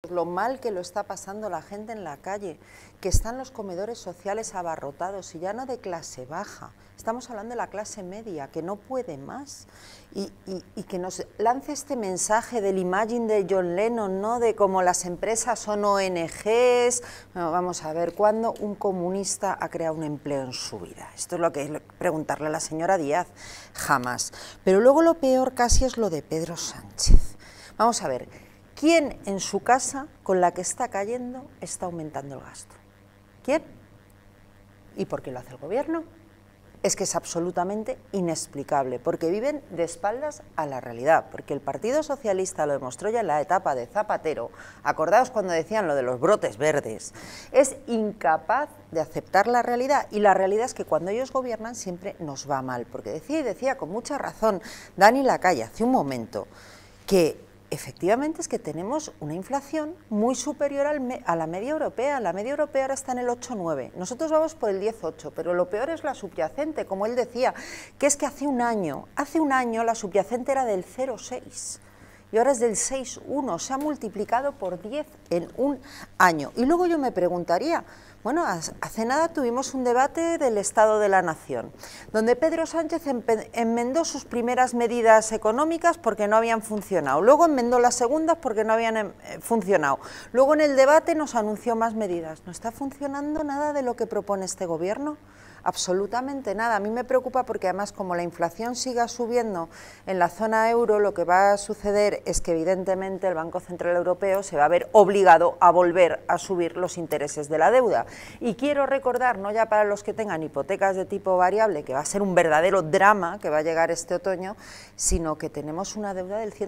Pues lo mal que lo está pasando la gente en la calle, que están los comedores sociales abarrotados y ya no de clase baja, estamos hablando de la clase media, que no puede más y, que nos lance este mensaje del imagen de John Lennon, ¿no? de cómo las empresas son ONGs, vamos a ver, ¿cuándo un comunista ha creado un empleo en su vida? Esto es lo que preguntarle a la señora Díaz, jamás. Pero luego lo peor casi es lo de Pedro Sánchez. Vamos a ver, ¿Quién en su casa con la que está cayendo está aumentando el gasto? ¿Quién? ¿Y por qué lo hace el gobierno? Es que es absolutamente inexplicable, porque viven de espaldas a la realidad, porque el Partido Socialista lo demostró ya en la etapa de Zapatero, acordaos cuando decían lo de los brotes verdes, es incapaz de aceptar la realidad y la realidad es que cuando ellos gobiernan siempre nos va mal, porque decía y decía con mucha razón Dani Lacalle hace un momento que efectivamente es que tenemos una inflación muy superior a la media europea. La media europea ahora está en el 8,9. Nosotros vamos por el 10,8, pero lo peor es la subyacente, como él decía, que es que hace un año, hace un año la subyacente era del 0,6 y ahora es del 6,1. Se ha multiplicado por 10 en un año. Y luego yo me preguntaría, bueno, hace nada tuvimos un debate del Estado de la Nación, donde Pedro Sánchez enmendó sus primeras medidas económicas porque no habían funcionado, luego enmendó las segundas porque no habían em, eh, funcionado, luego en el debate nos anunció más medidas. ¿No está funcionando nada de lo que propone este Gobierno? absolutamente nada. A mí me preocupa porque además como la inflación siga subiendo en la zona euro, lo que va a suceder es que evidentemente el Banco Central Europeo se va a ver obligado a volver a subir los intereses de la deuda. Y quiero recordar, no ya para los que tengan hipotecas de tipo variable, que va a ser un verdadero drama que va a llegar este otoño, sino que tenemos una deuda del 100%.